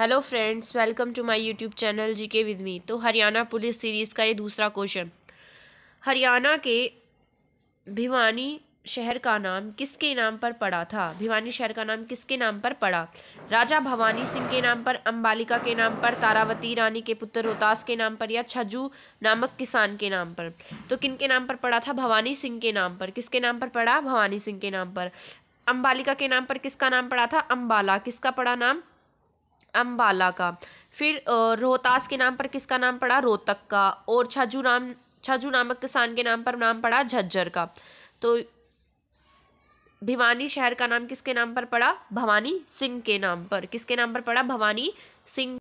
hello friends welcome to my YouTube channel G K with मी तो Haryana police series का ये दूसरा क्वेश्चन हरियाणा के भिवानी शहर का नाम किसके नाम पर पड़ा था भिवानी शहर का नाम किसके नाम पर पड़ा राजा भवानी सिंह के नाम पर अंबालिका के नाम पर तारावती रानी के पुत्र रोहतास के नाम पर या छजू नामक किसान के नाम पर तो किन के नाम पर पड़ा था भवानी सिंह के नाम पर किसके नाम पर पड़ा भवानी सिंह के नाम पर अम्बालिका के नाम पर किसका नाम पड़ा था अम्बाला किसका पड़ा नाम अम्बाला का फिर रोहतास के नाम पर किसका नाम पड़ा रोहतक का और छाजू नाम छाजू नामक किसान के नाम पर नाम पड़ा झज्जर का तो भिवानी शहर का नाम किसके नाम पर पड़ा भवानी सिंह के नाम पर किसके नाम पर पड़ा भवानी सिंह